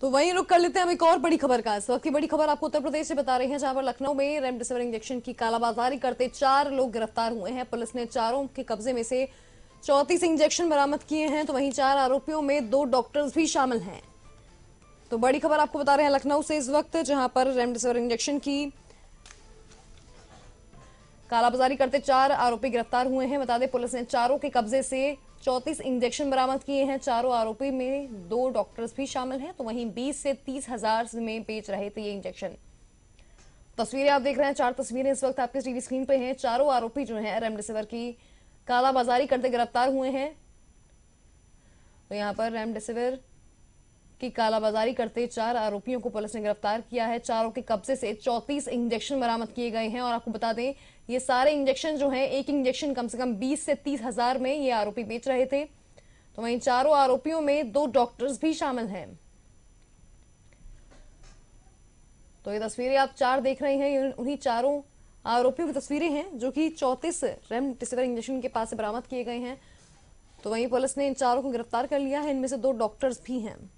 तो वहीं रुक कर लेते हैं हम एक और बड़ी खबर का इस वक्त की बड़ी खबर आपको उत्तर प्रदेश से बता रहे हैं जहां पर लखनऊ में रेमडेसिविर इंजेक्शन की कालाबाजारी करते चार लोग गिरफ्तार हुए हैं पुलिस ने चारों के कब्जे में से चौतीस इंजेक्शन बरामद किए हैं तो वहीं चार आरोपियों में दो डॉक्टर्स भी शामिल हैं तो बड़ी खबर आपको बता रहे हैं लखनऊ से इस वक्त जहां पर रेमडेसिविर इंजेक्शन की कालाबाजारी करते चार आरोपी गिरफ्तार हुए हैं बता दें पुलिस ने चारों के कब्जे से चौतीस इंजेक्शन बरामद किए हैं चारों आरोपी में दो डॉक्टर्स भी शामिल हैं तो वहीं 20 से तीस हजार में बेच रहे थे ये इंजेक्शन तस्वीरें आप देख रहे हैं चार तस्वीरें इस वक्त आपके टीवी स्क्रीन पे हैं चारों आरोपी जो हैं रेमडेसिविर की कालाबाजारी करते गिरफ्तार हुए हैं तो यहां पर रेमडेसिविर की कालाबाजारी करते चार आरोपियों को पुलिस ने गिरफ्तार किया है चारों के कब्जे से चौतीस इंजेक्शन बरामद किए गए हैं और आपको बता दें ये सारे इंजेक्शन जो हैं एक इंजेक्शन कम से कम बीस से तीस हजार में ये आरोपी बेच रहे थे तो वहीं चारों आरोपियों में दो डॉक्टर्स भी शामिल हैं तो ये तस्वीरें आप चार देख रहे हैं उन्हीं चारों आरोपियों की तस्वीरें हैं जो कि चौतीस रेमडेसिविर इंजेक्शन के पास से बरामद किए गए हैं तो वहीं पुलिस ने इन चारों को गिरफ्तार कर लिया है इनमें से दो डॉक्टर्स भी हैं